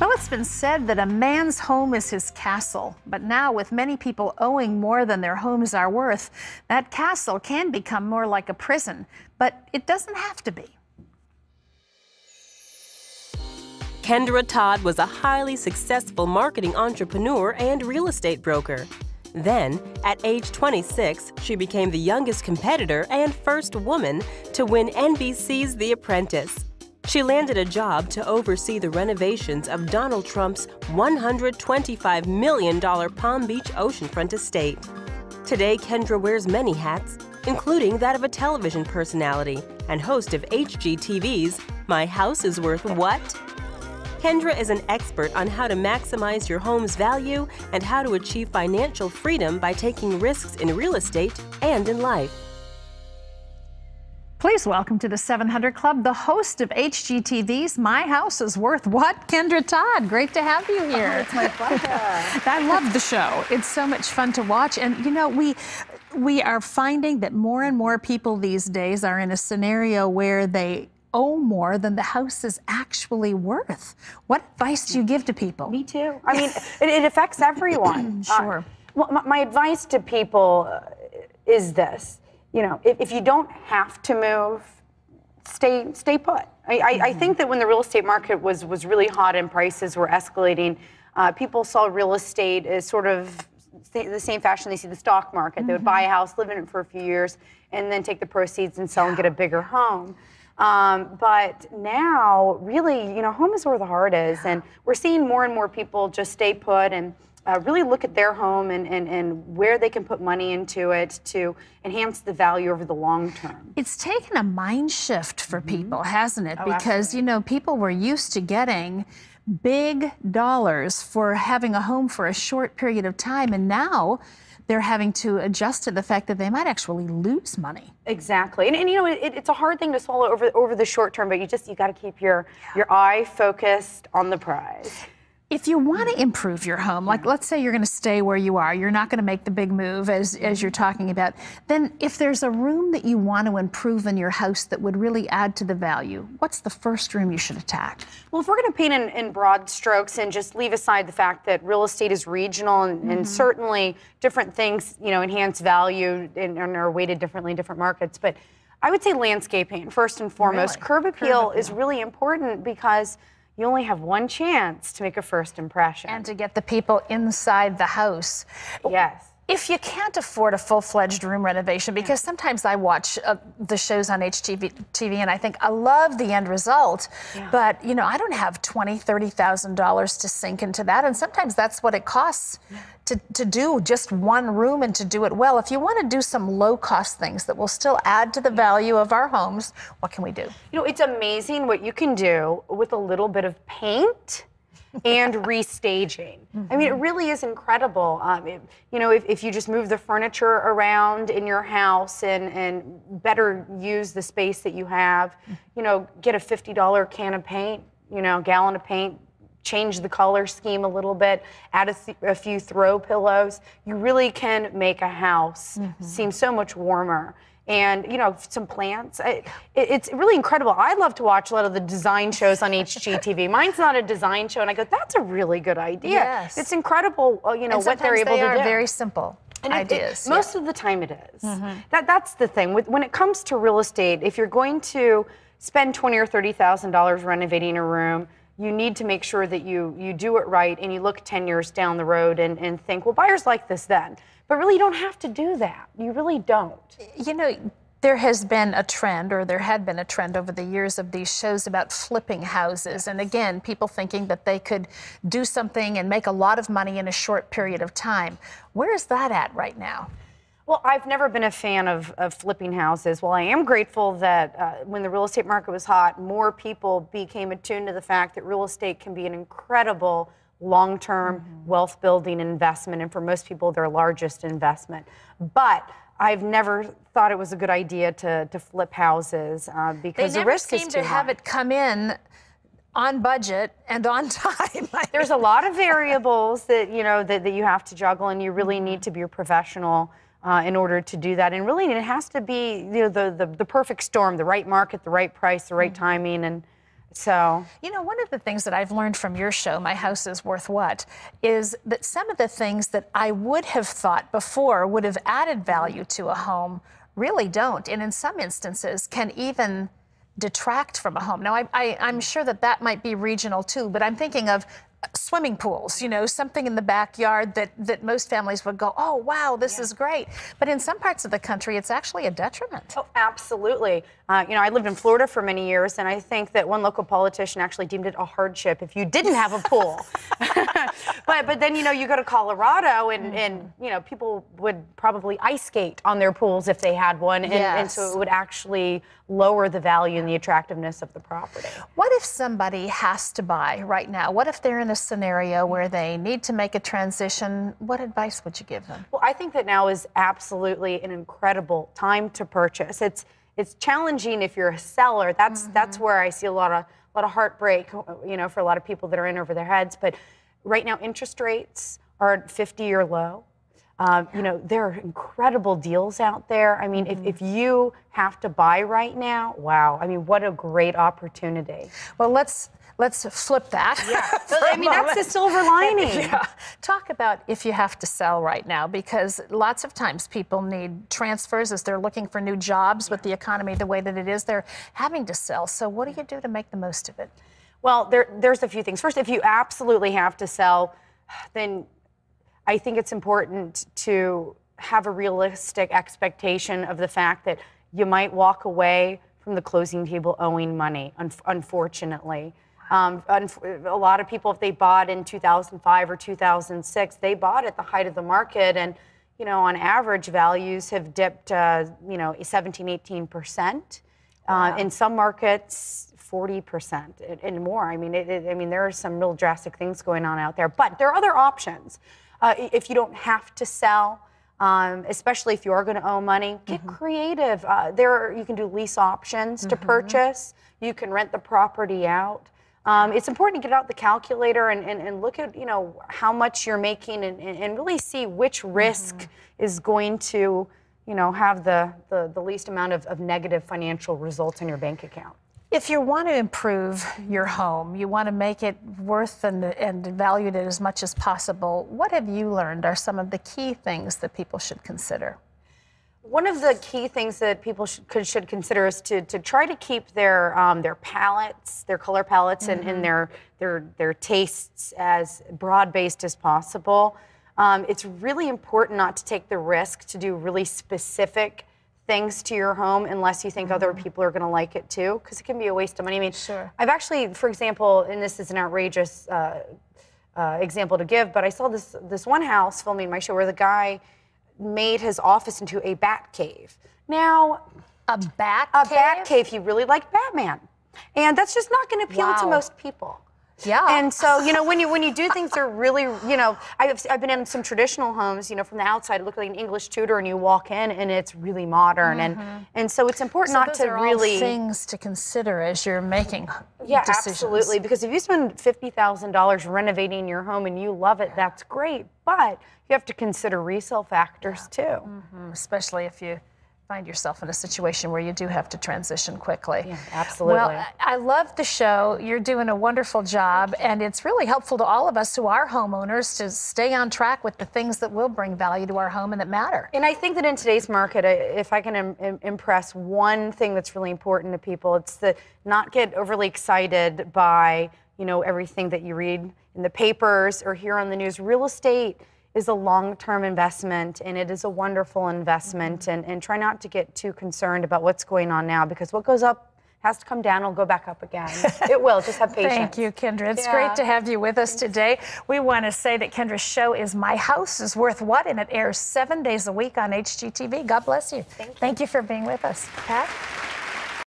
Well, it's been said that a man's home is his castle, but now with many people owing more than their homes are worth, that castle can become more like a prison, but it doesn't have to be. Kendra Todd was a highly successful marketing entrepreneur and real estate broker. Then, at age 26, she became the youngest competitor and first woman to win NBC's The Apprentice. She landed a job to oversee the renovations of Donald Trump's $125 million Palm Beach oceanfront estate. Today, Kendra wears many hats, including that of a television personality and host of HGTV's My House is Worth What? Kendra is an expert on how to maximize your home's value and how to achieve financial freedom by taking risks in real estate and in life. Please welcome to the 700 Club the host of HGTV's My House is Worth What, Kendra Todd. Great to have you here. Oh, it's my pleasure. I love the show. It's so much fun to watch. And, you know, we we are finding that more and more people these days are in a scenario where they owe more than the house is actually worth. What advice do you give to people? Me too. I mean, it, it, affects everyone. sure. Uh, well, my, my advice to people is this you know, if, if you don't have to move, stay stay put. I, I, I, think mm-hmm. that when the real estate market was was really hot and prices were escalating, uh, people saw real estate as sort of the same fashion they see the stock market. Mm-hmm. They would buy mm-hmm. a house, live in it for a few years, and then take the proceeds and sell and get a bigger home. Um, but now, really, you know, home is where the heart is, and we're seeing more and more people just stay put and uh, really look at their home and, and, and where they can put money into it to enhance the value over the long term. It's taken a mind shift for mm -hmm. people, hasn't it? Oh, because, absolutely. you know, people were used to getting big dollars for having a home for a short period of time, and now they're having to adjust to the fact that they might actually lose money. Exactly, and, and you know it, it's a hard thing to swallow over over the short term, but you just you got to keep your yeah. your eye focused on the prize. If you want to mm-hmm. improve your home, like let's say you're going to stay where you are, you're not going to make the big move as, as you're mm-hmm. talking about, then if there's a room that you want to improve in your house that would really add to the value, what's the first room you should attack? Well, if we're going to paint in, in broad strokes and just leave aside the fact that real estate is regional and, mm-hmm. and certainly different things, you know, enhance value and, and are weighted differently in different markets, but I would say landscaping first and foremost. Really? Curb, appeal Curb appeal is really important because – you only have one chance to make a first impression. And to get the people inside the house. Yes if you can't afford a full-fledged room renovation because yeah. sometimes i watch uh, the shows on H T V TV and i think i love the end result yeah. but you know i don't have 20000 dollars $30000 to sink into that and sometimes that's what it costs yeah. to, to do just one room and to do it well if you want to do some low-cost things that will still add to the value of our homes what can we do you know it's amazing what you can do with a little bit of paint and restaging. Mm-hmm. I mean, it mm-hmm. really is incredible. Um, it, you know, if, if you just move the furniture around in your house and, and better use the space that you have, you know, get a $50 can of paint, you know, gallon of paint, change the color scheme a little bit, add a, th- a few throw pillows. You really can make a house mm-hmm. seem so much warmer and you know some plants. It, it's really incredible. I love to watch a lot of the design shows on HGTV. Mine's not a design show, and I go, that's a really good idea. Yes. It's incredible, uh, you know, what they're able they to do. They are very simple. And ideas. It, most yeah. of the time, it is. Mm-hmm. That that's the thing. With, when it comes to real estate, if you're going to spend twenty or thirty thousand dollars renovating a room, you need to make sure that you you do it right and you look 10 years down the road and, and think well buyers like this then but really, you don't have to do that. You really don't. You know, there has been a trend, or there had been a trend over the years of these shows about flipping houses. And again, people thinking that they could do something and make a lot of money in a short period of time. Where is that at right now? Well, I've never been a fan of, of flipping houses. Well, I am grateful that uh, when the real estate market was hot, more people became attuned to the fact that real estate can be an incredible long term mm-hmm. wealth building investment, and for most people, their largest investment. But I've never thought it was a good idea to, to flip houses uh, because the risk is too high. They seem to have it come in on budget and on time. There's a lot of variables that you know that, that you have to juggle, and you really need mm-hmm. to be a professional. Uh, in order to do that, and really, it has to be you know the, the the perfect storm, the right market, the right price, the right mm-hmm. timing, and so, you know, one of the things that I've learned from your show, My House is Worth What, is that some of the things that I would have thought before would have added value to a home really don't. And in some instances, can even detract from a home. Now, I, am sure that that might be regional too, but I'm thinking of swimming pools, you know, something in the backyard that, that most families would go, oh, wow, this yeah. is great. But in some parts of the country, it's actually a detriment. Oh, absolutely. Uh, you know, I lived in Florida for many years, and I think that one local politician actually deemed it a hardship if you didn't have a pool. but, but then, you know, you go to Colorado, and, mm. and, you know, people would probably ice skate on their pools if they had one. And, yes. and so it would actually lower the value and the attractiveness of the property. What if somebody has to buy right now? What if they're in a a scenario mm-hmm. where they need to make a transition, what advice would you give them? Well, I think that now is absolutely an incredible time to purchase. It's it's challenging if you're a seller. That's mm-hmm. that's where I see a lot of a lot of heartbreak, you know, for a lot of people that are in over their heads. But right now, interest rates are 50-year low. yeah. Um, you know, there are incredible deals out there. I mean, mm-hmm. if, if you have to buy right now, wow. I mean, what a great opportunity. Well, let's let's flip that. Yeah. I mean, that's the silver lining. yeah. Talk about if you have to sell right now, because lots of times people need transfers as they're looking for new jobs with the economy the way that it is. They're having to sell. So, what do you do to make the most of it? Well, there, there's a few things. First, if you absolutely have to sell, then I think it's important to have a realistic expectation of the fact that you might walk away from the closing table owing money, un- unfortunately. Um, a lot of people, if they bought in 2005 or 2006, they bought at the height of the market, and you know, on average, values have dipped, uh, you know, 17, 18 percent. Uh, wow. Uh, in some markets, 40 percent and more. I mean, it, it, I mean, there are some real drastic things going on out there. But there are other options. Uh, if you don't have to sell, um, especially if you are going to owe money, get mm-hmm. creative. Uh, there, are, you can do lease options mm-hmm. to purchase. You can rent the property out. Um, it's important to get out the calculator and, and, and, look at you know how much you're making and, and really see which risk mm-hmm. is going to you know have the, the, the least amount of, of negative financial results in your bank account. If you want to improve your home, you want to make it worth and, and valued as much as possible, what have you learned are some of the key things that people should consider? One of the key things that people should, could, should consider is to, to try to keep their um, their palettes, their color palettes, mm-hmm. and, and mm-hmm. their their their tastes as broad based as possible. Um, it's really important not to take the risk to do really specific things to your home unless you think mm-hmm. other people are going to like it too, because it can be a waste of money. I mean, sure. I've actually, for example, and this is an outrageous uh, uh, example to give, but I saw this this one house filming my show where the guy made his office into a bat cave. Now, a bat a cave? bat cave. He really liked Batman. And that's just not going to appeal wow. to most people. Yeah. And so, you know, when you when you do things, they're really, you know, I've, I've been in some traditional homes, you know, from the outside, look like an English Tudor, and you walk in, and it's really modern, mm-hmm. and and so it's important so not to really things to consider as you're making. Yeah, decisions. absolutely. Because if you spend fifty thousand dollars renovating your home and you love it, that's great, but you have to consider resale factors yeah. too, mm-hmm. especially if you find yourself in a situation where you do have to transition quickly. Yeah, absolutely. Well, I love the show. You're doing a wonderful job, and it's really helpful to all of us who are homeowners to stay on track with the things that will bring value to our home and that matter. And I think that in today's market, if I can impress one thing that's really important to people, it's to not get overly excited by you know everything that you read in the papers or hear on the news. Real estate is a long-term investment and it is a wonderful investment mm-hmm. and, and try not to get too concerned about what's going on now because what goes up has to come down, it'll go back up again. it will, just have patience. Thank you, Kendra. It's yeah. great to have you with us Thanks. today. We want to say that Kendra's show is My House is Worth What, and it airs seven days a week on HGTV. God bless you. Thank you, Thank you for being with us. Pat?